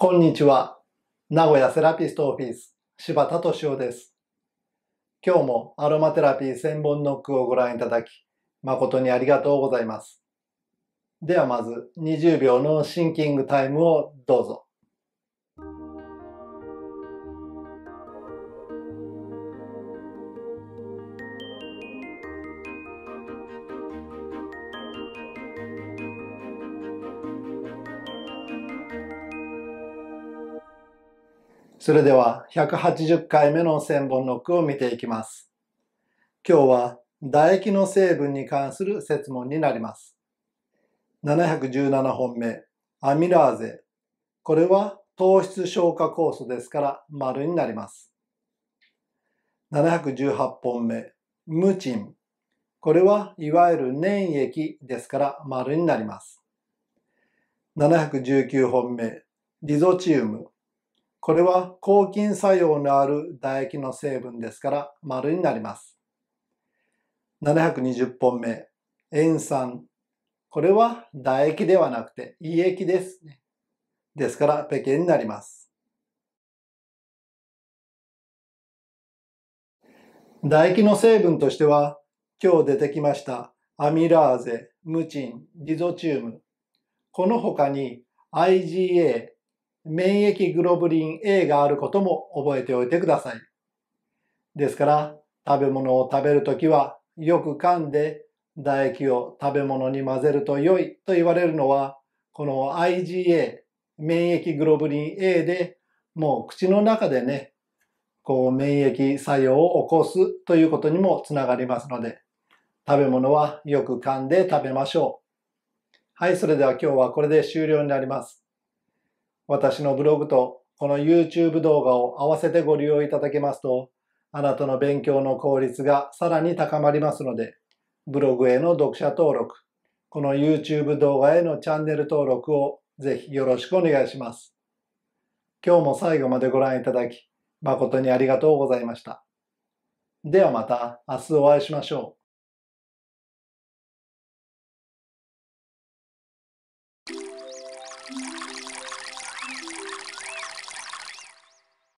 こんにちは。名古屋セラピストオフィス、柴田敏夫です。今日もアロマテラピー千本ノックをご覧いただき、誠にありがとうございます。ではまず20秒のシンキングタイムをどうぞ。それでは180回目の千本ノックを見ていきます。今日は唾液の成分に関する説問になります。717本目、アミラーゼ。これは糖質消化酵素ですから丸になります。718本目、ムチン。これはいわゆる粘液ですから丸になります。719本目、リゾチウム。これは抗菌作用のある唾液の成分ですから丸になります。720本目、塩酸。これは唾液ではなくて胃液ですね。ですからペケになります。唾液の成分としては今日出てきましたアミラーゼ、ムチン、リゾチウム。この他に IgA、免疫グロブリン A があることも覚えておいてください。ですから、食べ物を食べるときは、よく噛んで唾液を食べ物に混ぜると良いと言われるのは、この IgA、免疫グロブリン A で、もう口の中でね、こう免疫作用を起こすということにもつながりますので、食べ物はよく噛んで食べましょう。はい、それでは今日はこれで終了になります。私のブログとこの YouTube 動画を合わせてご利用いただけますと、あなたの勉強の効率がさらに高まりますので、ブログへの読者登録、この YouTube 動画へのチャンネル登録をぜひよろしくお願いします。今日も最後までご覧いただき、誠にありがとうございました。ではまた明日お会いしましょう。Thank you.